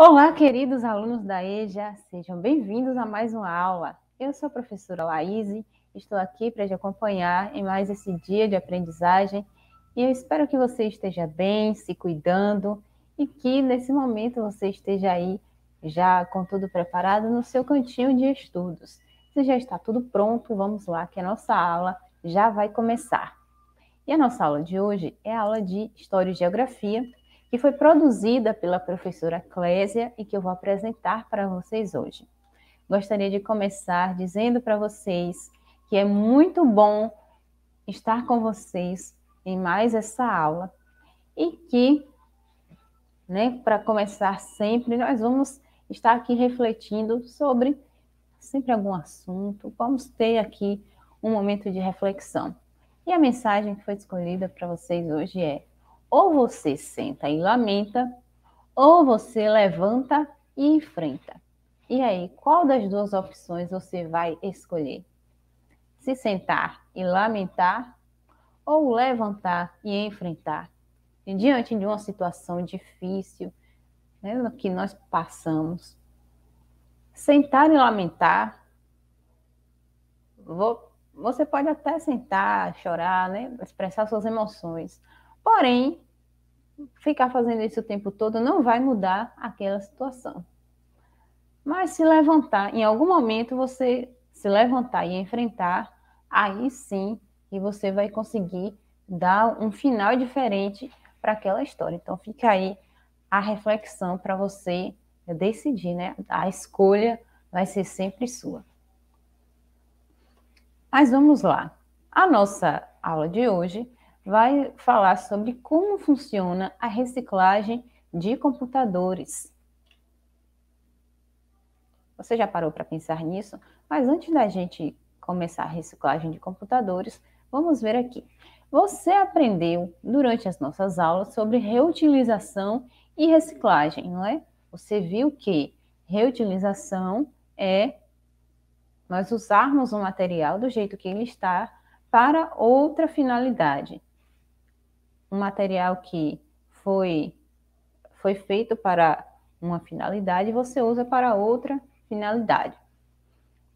Olá, queridos alunos da EJA, sejam bem-vindos a mais uma aula. Eu sou a professora Laís, estou aqui para te acompanhar em mais esse dia de aprendizagem e eu espero que você esteja bem, se cuidando e que nesse momento você esteja aí já com tudo preparado no seu cantinho de estudos. Se já está tudo pronto, vamos lá que a nossa aula já vai começar. E a nossa aula de hoje é a aula de História e Geografia, que foi produzida pela professora Clésia e que eu vou apresentar para vocês hoje. Gostaria de começar dizendo para vocês que é muito bom estar com vocês em mais essa aula e que, né, para começar sempre, nós vamos estar aqui refletindo sobre sempre algum assunto, vamos ter aqui um momento de reflexão. E a mensagem que foi escolhida para vocês hoje é: ou você senta e lamenta, ou você levanta e enfrenta. E aí, qual das duas opções você vai escolher? Se sentar e lamentar, ou levantar e enfrentar? E diante de uma situação difícil né, que nós passamos, sentar e lamentar, vou, você pode até sentar, chorar, né, expressar suas emoções, Porém, ficar fazendo isso o tempo todo não vai mudar aquela situação. Mas se levantar, em algum momento você se levantar e enfrentar, aí sim que você vai conseguir dar um final diferente para aquela história. Então fica aí a reflexão para você decidir, né? A escolha vai ser sempre sua. Mas vamos lá. A nossa aula de hoje vai falar sobre como funciona a reciclagem de computadores. Você já parou para pensar nisso? Mas antes da gente começar a reciclagem de computadores, vamos ver aqui. Você aprendeu durante as nossas aulas sobre reutilização e reciclagem, não é? Você viu que reutilização é nós usarmos o material do jeito que ele está para outra finalidade um material que foi, foi feito para uma finalidade, você usa para outra finalidade.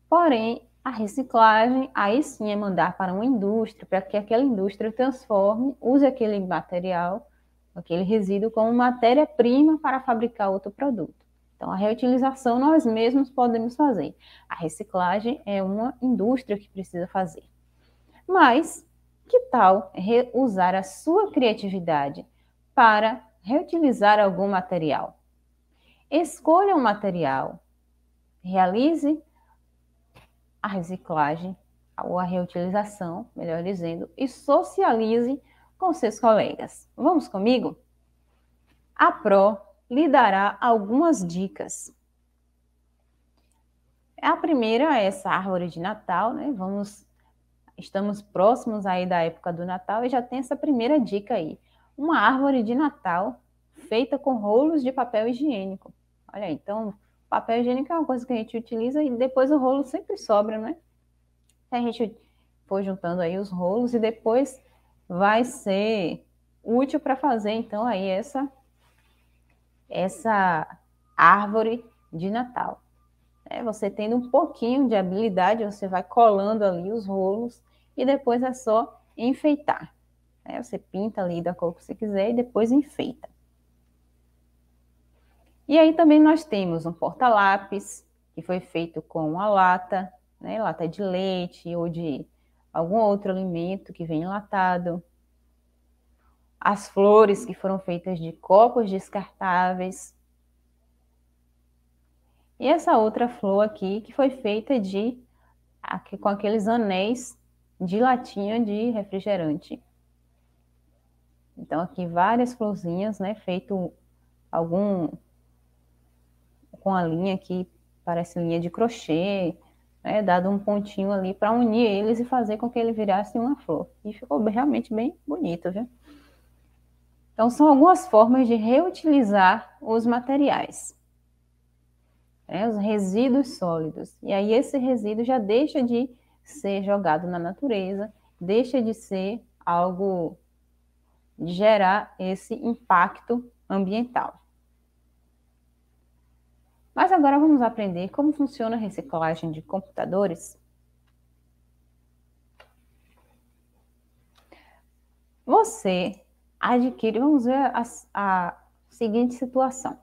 Porém, a reciclagem, aí sim é mandar para uma indústria, para que aquela indústria transforme, use aquele material, aquele resíduo, como matéria-prima para fabricar outro produto. Então, a reutilização nós mesmos podemos fazer. A reciclagem é uma indústria que precisa fazer. Mas, que tal reusar a sua criatividade para reutilizar algum material? Escolha um material, realize a reciclagem ou a reutilização, melhor dizendo, e socialize com seus colegas. Vamos comigo? A PRO lhe dará algumas dicas. A primeira é essa árvore de Natal, né? Vamos Estamos próximos aí da época do Natal e já tem essa primeira dica aí. Uma árvore de Natal feita com rolos de papel higiênico. Olha, então, papel higiênico é uma coisa que a gente utiliza e depois o rolo sempre sobra, né? A gente foi juntando aí os rolos e depois vai ser útil para fazer, então, aí essa, essa árvore de Natal. É, você tendo um pouquinho de habilidade, você vai colando ali os rolos e depois é só enfeitar. Né? Você pinta ali da cor que você quiser e depois enfeita. E aí também nós temos um porta-lápis, que foi feito com uma lata, né? lata de leite ou de algum outro alimento que vem enlatado. As flores que foram feitas de copos descartáveis. E essa outra flor aqui que foi feita de com aqueles anéis de latinha de refrigerante. Então, aqui várias florzinhas, né? Feito algum. com a linha aqui, parece linha de crochê, né? Dado um pontinho ali para unir eles e fazer com que ele virasse uma flor. E ficou realmente bem bonito, viu? Então, são algumas formas de reutilizar os materiais, né? os resíduos sólidos. E aí, esse resíduo já deixa de ser jogado na natureza, deixa de ser algo de gerar esse impacto ambiental. Mas agora vamos aprender como funciona a reciclagem de computadores. Você adquire, vamos ver a, a seguinte situação.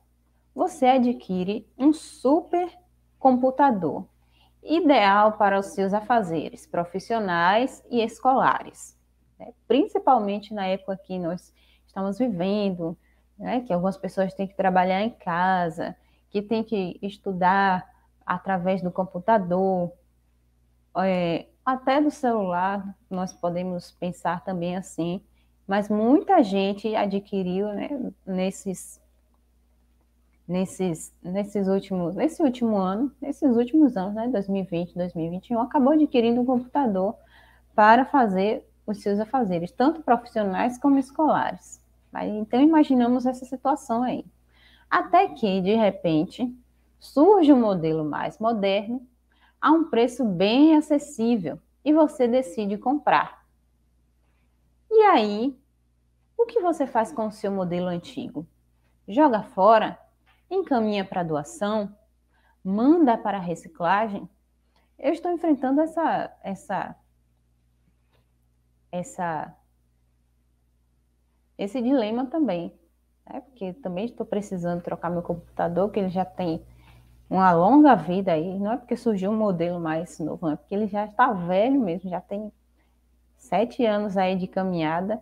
Você adquire um super computador ideal para os seus afazeres profissionais e escolares, né? principalmente na época que nós estamos vivendo, né? que algumas pessoas têm que trabalhar em casa, que têm que estudar através do computador, é, até do celular, nós podemos pensar também assim, mas muita gente adquiriu né, nesses nesses, nesses últimos, nesse último ano, nesses últimos anos, né, 2020, 2021, acabou adquirindo um computador para fazer os seus afazeres, tanto profissionais como escolares. Então, imaginamos essa situação aí. Até que, de repente, surge um modelo mais moderno, a um preço bem acessível, e você decide comprar. E aí, o que você faz com o seu modelo antigo? Joga fora encaminha para doação, manda para reciclagem, eu estou enfrentando essa essa essa esse dilema também, né? porque também estou precisando trocar meu computador, que ele já tem uma longa vida aí, não é porque surgiu um modelo mais novo, não é porque ele já está velho mesmo, já tem sete anos aí de caminhada,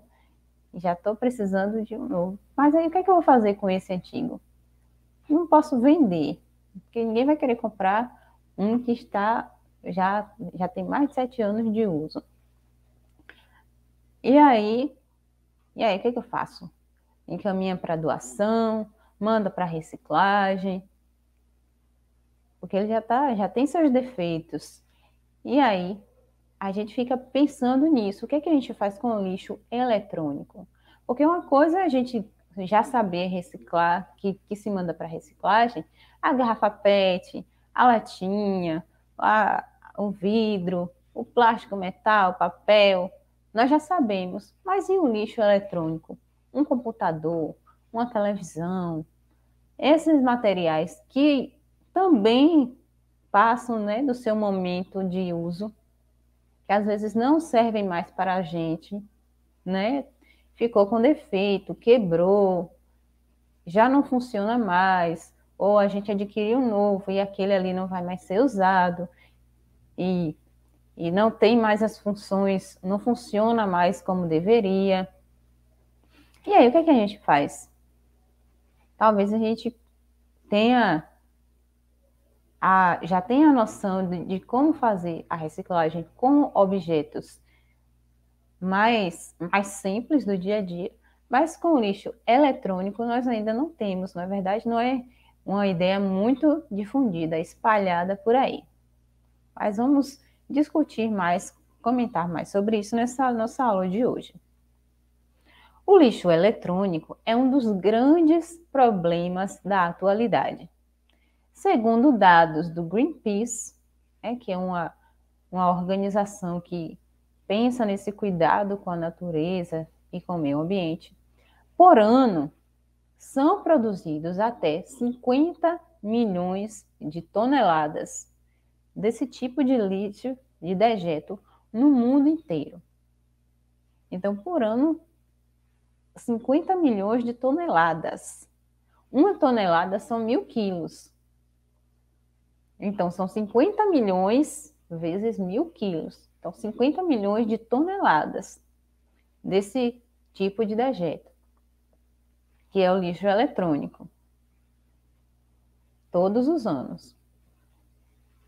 já estou precisando de um novo. Mas aí o que, é que eu vou fazer com esse antigo? não posso vender, porque ninguém vai querer comprar um que está já, já tem mais de sete anos de uso. E aí, e aí, o que, que eu faço? Encaminha para doação, manda para reciclagem, porque ele já, tá, já tem seus defeitos. E aí, a gente fica pensando nisso. O que, que a gente faz com o lixo eletrônico? Porque uma coisa é a gente já saber reciclar, que, que se manda para reciclagem, a garrafa PET, a latinha, a, o vidro, o plástico, metal, papel, nós já sabemos. Mas e o lixo eletrônico? Um computador, uma televisão, esses materiais que também passam né, do seu momento de uso, que às vezes não servem mais para a gente, né? ficou com defeito, quebrou, já não funciona mais, ou a gente adquiriu um novo e aquele ali não vai mais ser usado, e, e não tem mais as funções, não funciona mais como deveria. E aí, o que, é que a gente faz? Talvez a gente tenha a, já tenha a noção de, de como fazer a reciclagem com objetos mais, mais simples do dia a dia, mas com o lixo eletrônico nós ainda não temos, na é verdade, não é uma ideia muito difundida, espalhada por aí. Mas vamos discutir mais, comentar mais sobre isso nessa nossa aula de hoje. O lixo eletrônico é um dos grandes problemas da atualidade. Segundo dados do Greenpeace, é, que é uma, uma organização que pensa nesse cuidado com a natureza e com o meio ambiente, por ano são produzidos até 50 milhões de toneladas desse tipo de lítio de dejeto no mundo inteiro. Então, por ano, 50 milhões de toneladas. Uma tonelada são mil quilos. Então, são 50 milhões vezes mil quilos. Então, 50 milhões de toneladas desse tipo de dejeto, que é o lixo eletrônico, todos os anos.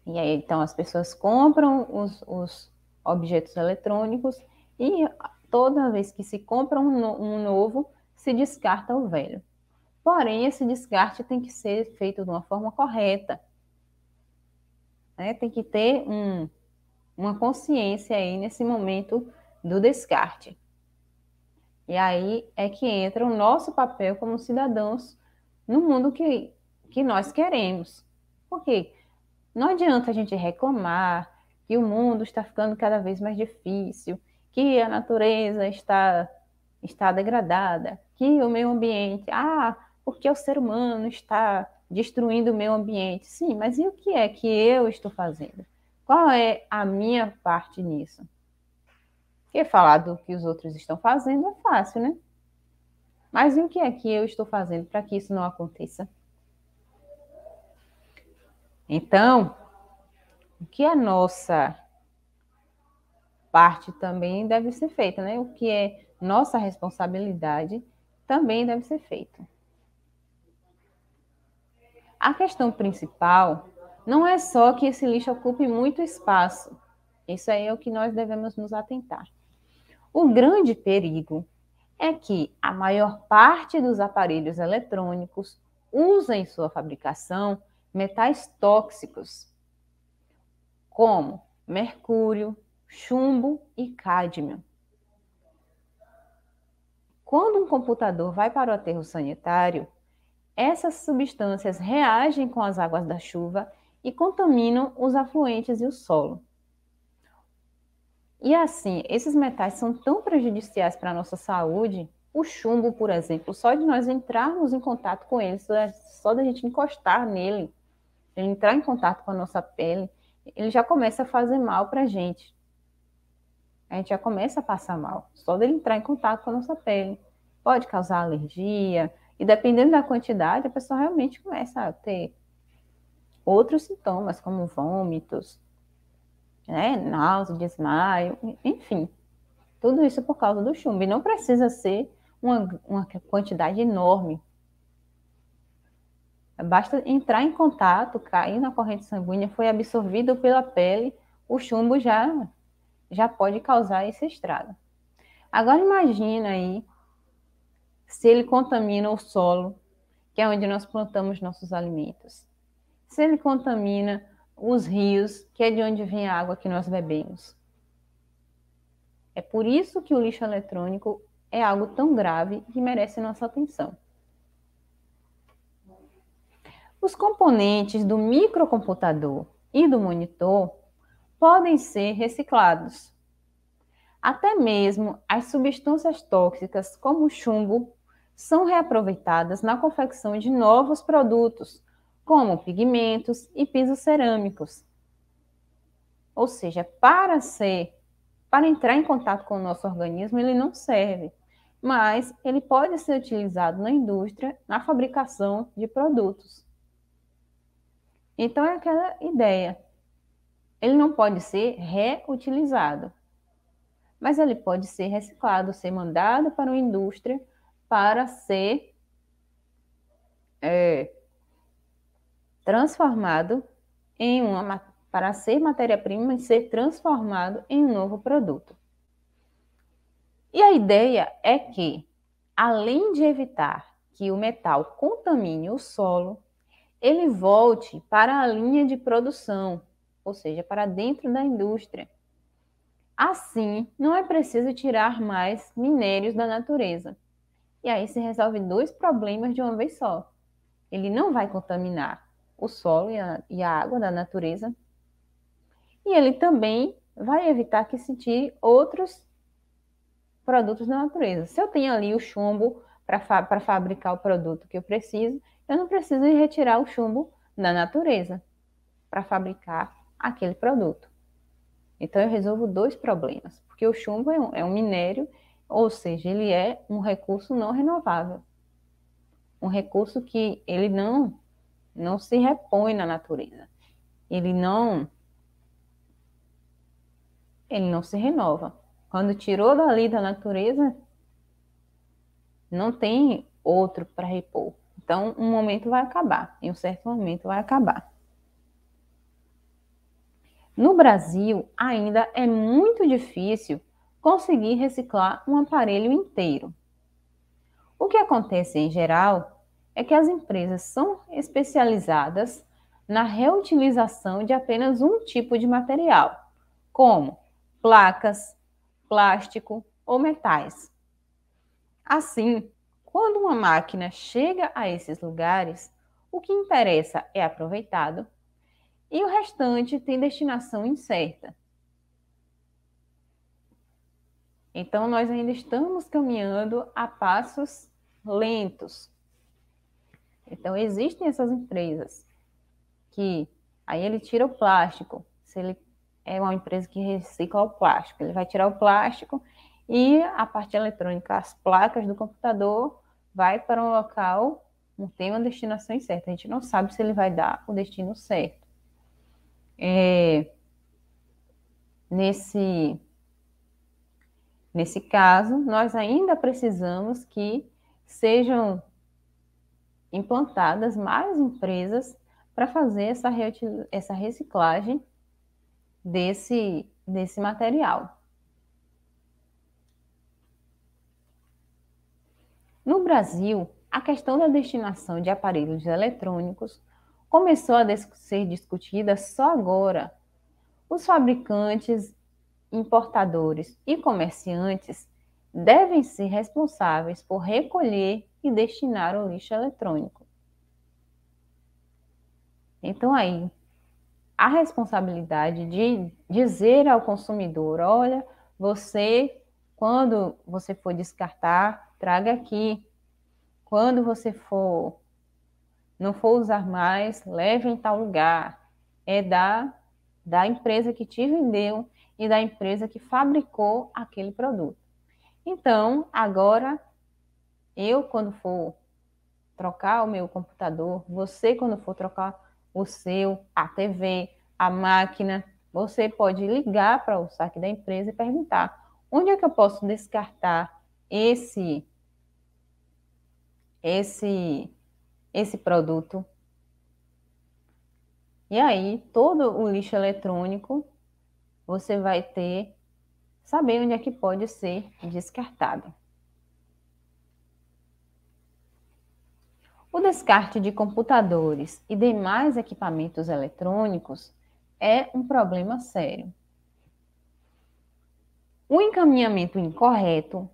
E aí, então, as pessoas compram os, os objetos eletrônicos e toda vez que se compra um, no, um, novo, se descarta o velho. Porém, esse descarte tem que ser feito de uma forma correta. Né? Tem que ter um, uma consciência aí nesse momento do descarte. E aí é que entra o nosso papel como cidadãos no mundo que, que nós queremos. Porque não adianta a gente reclamar que o mundo está ficando cada vez mais difícil, que a natureza está, está degradada, que o meio ambiente, ah, porque o ser humano está destruindo o meio ambiente. Sim, mas e o que é que eu estou fazendo? Qual é a minha parte nisso? Porque falar do que os outros estão fazendo é fácil, né? Mas o que é que eu estou fazendo para que isso não aconteça? Então, o que é nossa parte também deve ser feita, né? O que é nossa responsabilidade também deve ser feito. A questão principal não é só que esse lixo ocupe muito espaço. Isso aí é o que nós devemos nos atentar. O grande perigo é que a maior parte dos aparelhos eletrônicos usa em sua fabricação metais tóxicos, como mercúrio, chumbo e cádmio. Quando um computador vai para o aterro sanitário, essas substâncias reagem com as águas da chuva e contaminam os afluentes e o solo. E assim, esses metais são tão prejudiciais para a nossa saúde, o chumbo, por exemplo, só de nós entrarmos em contato com ele, é só da gente encostar nele, ele entrar em contato com a nossa pele, ele já começa a fazer mal para a gente. A gente já começa a passar mal, só dele entrar em contato com a nossa pele. Pode causar alergia, e dependendo da quantidade, a pessoa realmente começa a ter outros sintomas, como vômitos, né, náusea, desmaio, enfim. Tudo isso por causa do chumbo. E não precisa ser uma, uma quantidade enorme. Basta entrar em contato, cair na corrente sanguínea, foi absorvido pela pele, o chumbo já, já pode causar esse estrago. Agora imagina aí se ele contamina o solo, que é onde nós plantamos nossos alimentos se ele contamina os rios, que é de onde vem a água que nós bebemos. É por isso que o lixo eletrônico é algo tão grave que merece nossa atenção. Os componentes do microcomputador e do monitor podem ser reciclados. Até mesmo as substâncias tóxicas, como o chumbo, são reaproveitadas na confecção de novos produtos, como pigmentos e pisos cerâmicos. Ou seja, para ser, para entrar em contato com o nosso organismo, ele não serve, mas ele pode ser utilizado na indústria, na fabricação de produtos. Então é aquela ideia. Ele não pode ser reutilizado, mas ele pode ser reciclado, ser mandado para uma indústria para ser é, transformado em uma para ser matéria-prima e ser transformado em um novo produto. E a ideia é que, além de evitar que o metal contamine o solo, ele volte para a linha de produção, ou seja, para dentro da indústria. Assim, não é preciso tirar mais minérios da natureza. E aí se resolve dois problemas de uma vez só. Ele não vai contaminar o solo e a, e a água da natureza. E ele também vai evitar que sentir outros produtos da natureza. Se eu tenho ali o chumbo para fa fabricar o produto que eu preciso, eu não preciso retirar o chumbo da natureza para fabricar aquele produto. Então eu resolvo dois problemas, porque o chumbo é um, é um minério, ou seja, ele é um recurso não renovável, um recurso que ele não não se repõe na natureza. Ele não ele não se renova. Quando tirou dali da natureza, não tem outro para repor. Então, um momento vai acabar, em um certo momento vai acabar. No Brasil, ainda é muito difícil conseguir reciclar um aparelho inteiro. O que acontece em geral é que as empresas são especializadas na reutilização de apenas um tipo de material, como placas, plástico ou metais. Assim, quando uma máquina chega a esses lugares, o que interessa é aproveitado e o restante tem destinação incerta. Então, nós ainda estamos caminhando a passos lentos então, existem essas empresas que aí ele tira o plástico. Se ele é uma empresa que recicla o plástico, ele vai tirar o plástico e a parte eletrônica, as placas do computador, vai para um local, não tem uma destinação certa. A gente não sabe se ele vai dar o destino certo. É, nesse, nesse caso, nós ainda precisamos que sejam implantadas mais empresas para fazer essa, essa reciclagem desse, desse material. No Brasil, a questão da destinação de aparelhos eletrônicos começou a ser discutida só agora. Os fabricantes, importadores e comerciantes devem ser responsáveis por recolher e destinar o lixo eletrônico. Então, aí, a responsabilidade de dizer ao consumidor: olha, você, quando você for descartar, traga aqui. Quando você for, não for usar mais, leve em tal lugar. É da, da empresa que te vendeu e da empresa que fabricou aquele produto. Então, agora, eu, quando for trocar o meu computador, você, quando for trocar o seu, a TV, a máquina, você pode ligar para o saque da empresa e perguntar: onde é que eu posso descartar esse, esse, esse produto? E aí, todo o lixo eletrônico você vai ter saber onde é que pode ser descartado. O descarte de computadores e demais equipamentos eletrônicos é um problema sério. O encaminhamento incorreto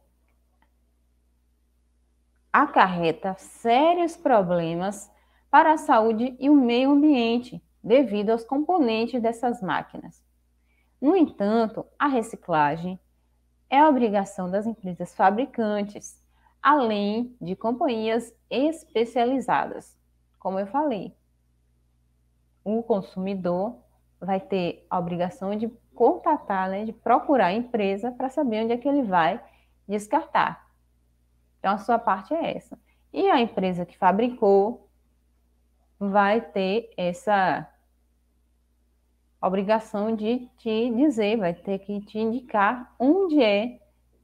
acarreta sérios problemas para a saúde e o meio ambiente devido aos componentes dessas máquinas. No entanto, a reciclagem é a obrigação das empresas fabricantes, além de companhias especializadas. Como eu falei, o consumidor vai ter a obrigação de contatar, né, de procurar a empresa para saber onde é que ele vai descartar. Então, a sua parte é essa. E a empresa que fabricou vai ter essa obrigação de te dizer, vai ter que te indicar onde é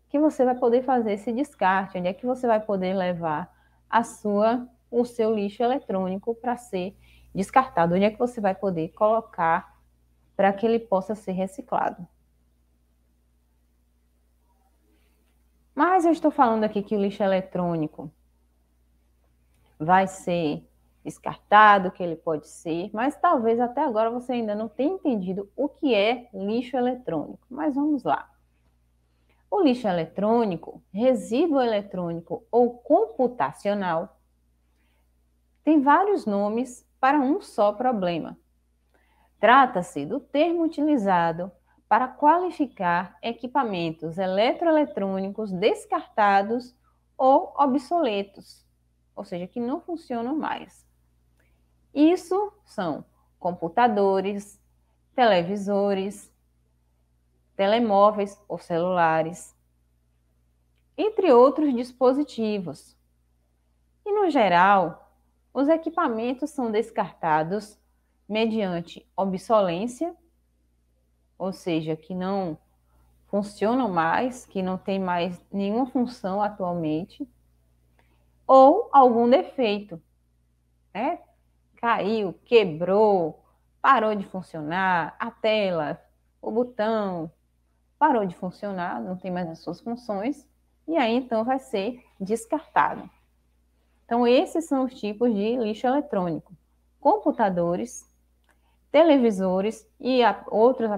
que você vai poder fazer esse descarte, onde é que você vai poder levar a sua o seu lixo eletrônico para ser descartado, onde é que você vai poder colocar para que ele possa ser reciclado. Mas eu estou falando aqui que o lixo eletrônico vai ser descartado que ele pode ser, mas talvez até agora você ainda não tenha entendido o que é lixo eletrônico. Mas vamos lá. O lixo eletrônico, resíduo eletrônico ou computacional, tem vários nomes para um só problema. Trata-se do termo utilizado para qualificar equipamentos eletroeletrônicos descartados ou obsoletos, ou seja, que não funcionam mais. Isso são computadores, televisores, telemóveis ou celulares, entre outros dispositivos. E, no geral, os equipamentos são descartados mediante obsolência, ou seja, que não funcionam mais, que não tem mais nenhuma função atualmente, ou algum defeito, né? caiu, quebrou, parou de funcionar, a tela, o botão parou de funcionar, não tem mais as suas funções, e aí então vai ser descartado. Então, esses são os tipos de lixo eletrônico: computadores, televisores e outros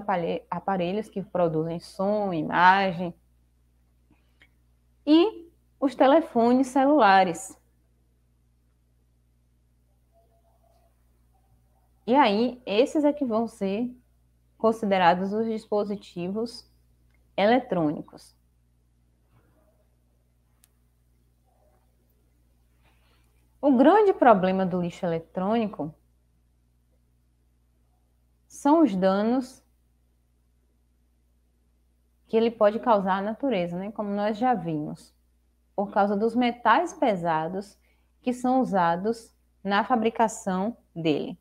aparelhos que produzem som, imagem, e os telefones celulares, E aí, esses é que vão ser considerados os dispositivos eletrônicos. O grande problema do lixo eletrônico são os danos que ele pode causar à natureza, né? como nós já vimos, por causa dos metais pesados que são usados na fabricação dele.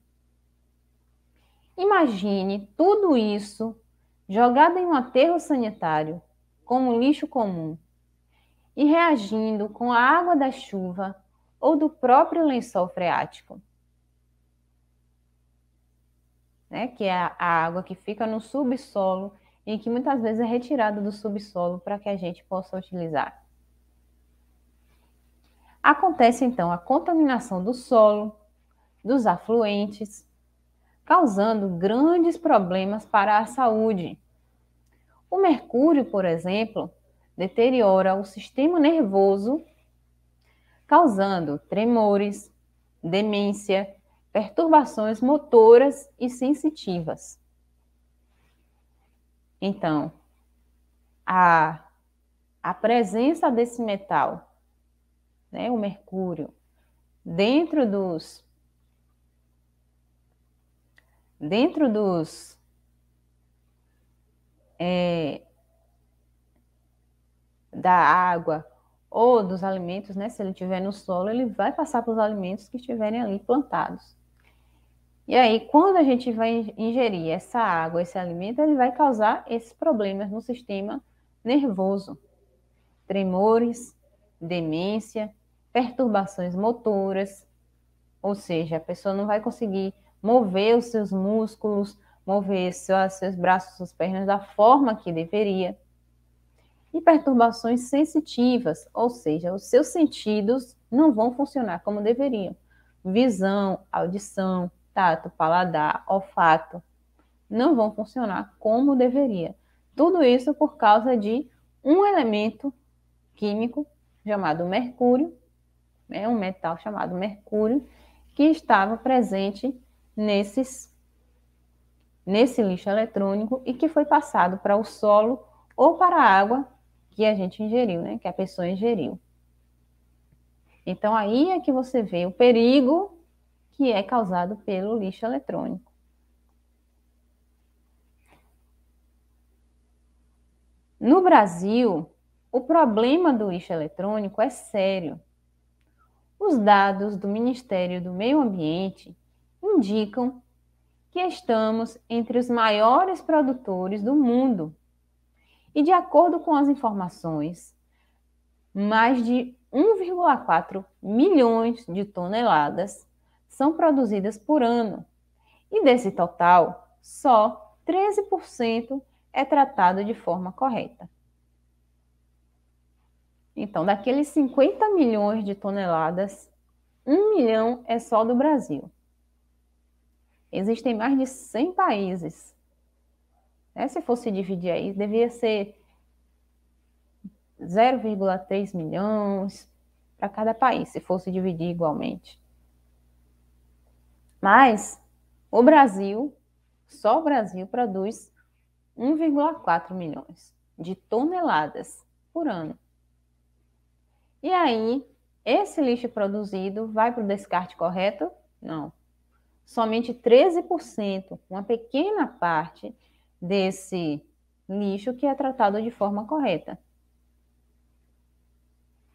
Imagine tudo isso jogado em um aterro sanitário, como lixo comum, e reagindo com a água da chuva ou do próprio lençol freático, né? que é a água que fica no subsolo e que muitas vezes é retirada do subsolo para que a gente possa utilizar. Acontece então a contaminação do solo, dos afluentes, causando grandes problemas para a saúde. O mercúrio, por exemplo, deteriora o sistema nervoso, causando tremores, demência, perturbações motoras e sensitivas. Então, a, a presença desse metal, né, o mercúrio, dentro dos dentro dos é, da água ou dos alimentos, né? Se ele estiver no solo, ele vai passar para os alimentos que estiverem ali plantados. E aí, quando a gente vai ingerir essa água, esse alimento, ele vai causar esses problemas no sistema nervoso: tremores, demência, perturbações motoras, ou seja, a pessoa não vai conseguir mover os seus músculos, mover seus, seus braços, suas pernas da forma que deveria. E perturbações sensitivas, ou seja, os seus sentidos não vão funcionar como deveriam. Visão, audição, tato, paladar, olfato, não vão funcionar como deveria. Tudo isso por causa de um elemento químico chamado mercúrio, né, um metal chamado mercúrio, que estava presente nesses, nesse lixo eletrônico e que foi passado para o solo ou para a água que a gente ingeriu, né? Que a pessoa ingeriu. Então aí é que você vê o perigo que é causado pelo lixo eletrônico. No Brasil, o problema do lixo eletrônico é sério. Os dados do Ministério do Meio Ambiente indicam que estamos entre os maiores produtores do mundo. E de acordo com as informações, mais de 1,4 milhões de toneladas são produzidas por ano. E desse total, só 13% é tratado de forma correta. Então, daqueles 50 milhões de toneladas, 1 milhão é só do Brasil. Existem mais de 100 países. Né? Se fosse dividir aí, devia ser 0,3 milhões para cada país, se fosse dividir igualmente. Mas o Brasil, só o Brasil produz 1,4 milhões de toneladas por ano. E aí, esse lixo produzido vai para o descarte correto? Não somente 13%, uma pequena parte desse lixo que é tratado de forma correta.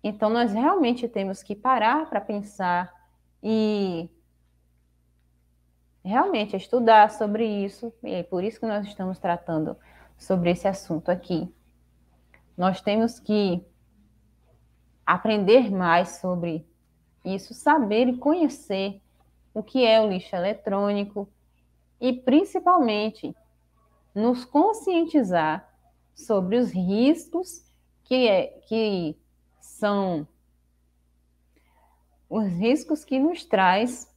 Então, nós realmente temos que parar para pensar e realmente estudar sobre isso, e é por isso que nós estamos tratando sobre esse assunto aqui. Nós temos que aprender mais sobre isso, saber e conhecer o que é o lixo eletrônico e, principalmente, nos conscientizar sobre os riscos que, é, que são os riscos que nos traz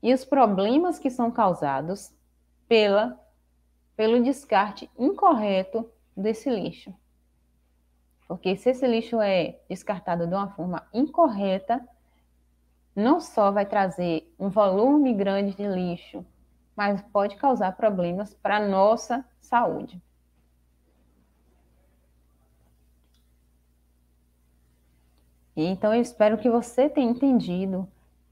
e os problemas que são causados pela, pelo descarte incorreto desse lixo. Porque se esse lixo é descartado de uma forma incorreta, não só vai trazer um volume grande de lixo, mas pode causar problemas para a nossa saúde. Então, eu espero que você tenha entendido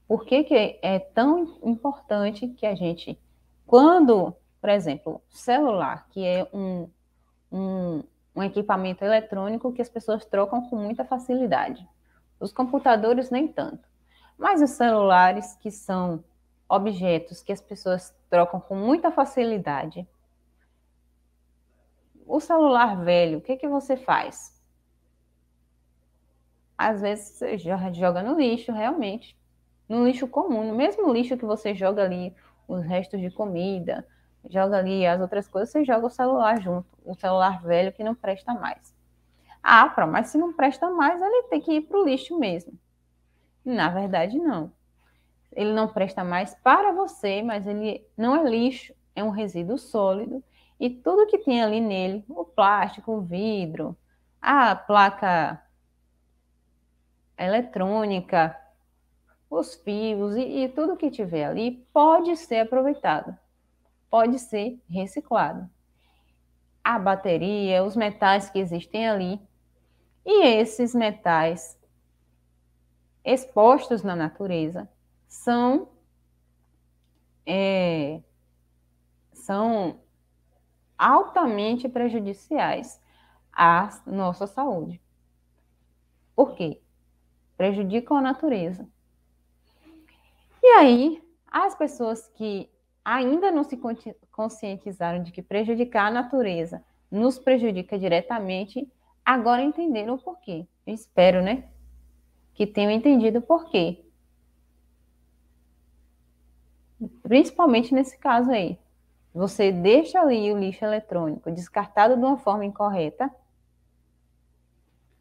por que, que é tão importante que a gente, quando, por exemplo, celular, que é um, um, um equipamento eletrônico que as pessoas trocam com muita facilidade, os computadores nem tanto. Mas os celulares, que são objetos que as pessoas trocam com muita facilidade, o celular velho, o que, que você faz? Às vezes você joga no lixo, realmente. No lixo comum, no mesmo lixo que você joga ali os restos de comida, joga ali as outras coisas, você joga o celular junto, o celular velho que não presta mais. Ah, pronto, mas se não presta mais, ele tem que ir para o lixo mesmo. Na verdade, não. Ele não presta mais para você, mas ele não é lixo, é um resíduo sólido e tudo que tem ali nele, o plástico, o vidro, a placa eletrônica, os fios e, e, tudo que tiver ali pode ser aproveitado, pode ser reciclado. A bateria, os metais que existem ali e esses metais expostos na natureza são é, são altamente prejudiciais à nossa saúde. Por quê? Prejudicam a natureza. E aí, as pessoas que ainda não se conscientizaram de que prejudicar a natureza nos prejudica diretamente, agora entenderam o porquê. Eu espero, né? que tenham entendido por quê. Principalmente nesse caso aí. Você deixa ali o lixo eletrônico descartado de uma forma incorreta.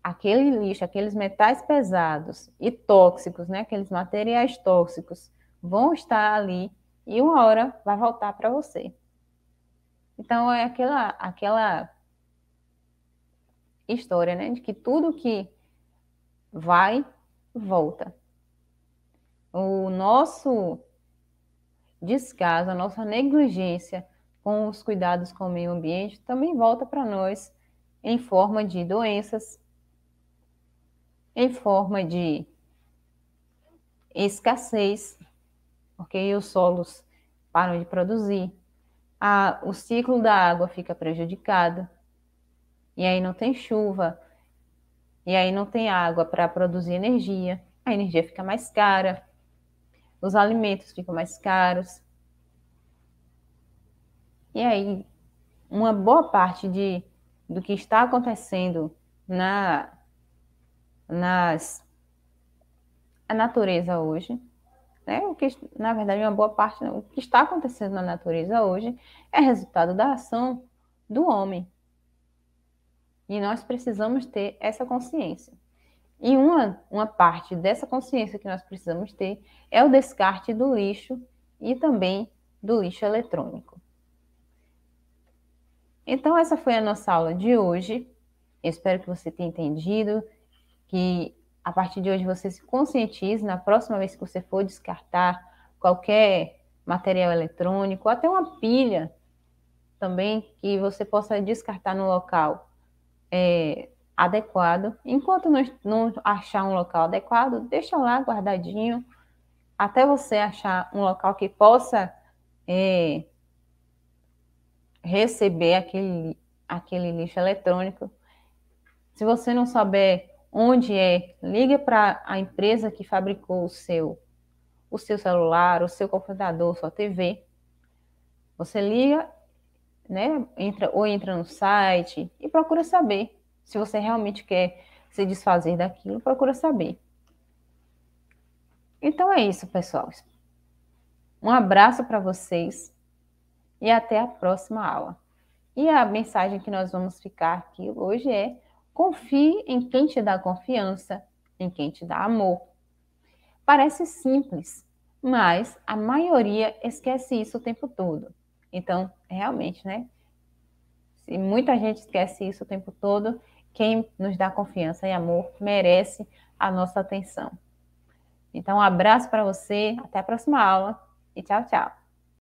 Aquele lixo, aqueles metais pesados e tóxicos, né, aqueles materiais tóxicos, vão estar ali e uma hora vai voltar para você. Então é aquela aquela história, né, de que tudo que vai volta. O nosso descaso, a nossa negligência com os cuidados com o meio ambiente também volta para nós em forma de doenças, em forma de escassez, porque os solos param de produzir, a, o ciclo da água fica prejudicado, e aí não tem chuva, e aí não tem água para produzir energia, a energia fica mais cara, os alimentos ficam mais caros. E aí, uma boa parte de, do que está acontecendo na, nas, a natureza hoje, né? o que, na verdade, uma boa parte, o que está acontecendo na natureza hoje é resultado da ação do homem, e nós precisamos ter essa consciência. E uma, uma parte dessa consciência que nós precisamos ter é o descarte do lixo e também do lixo eletrônico. Então, essa foi a nossa aula de hoje. Eu espero que você tenha entendido, que a partir de hoje você se conscientize na próxima vez que você for descartar qualquer material eletrônico, até uma pilha também que você possa descartar no local é, adequado. Enquanto não, não achar um local adequado, deixa lá guardadinho até você achar um local que possa é, receber aquele, aquele lixo eletrônico. Se você não souber onde é, liga para a empresa que fabricou o seu o seu celular, o seu computador, sua TV. Você liga né? Entra ou entra no site e procura saber se você realmente quer se desfazer daquilo, procura saber. Então é isso, pessoal. Um abraço para vocês e até a próxima aula. E a mensagem que nós vamos ficar aqui hoje é: confie em quem te dá confiança, em quem te dá amor. Parece simples, mas a maioria esquece isso o tempo todo. Então, realmente, né? Se muita gente esquece isso o tempo todo, quem nos dá confiança e amor merece a nossa atenção. Então, um abraço para você, até a próxima aula e tchau, tchau.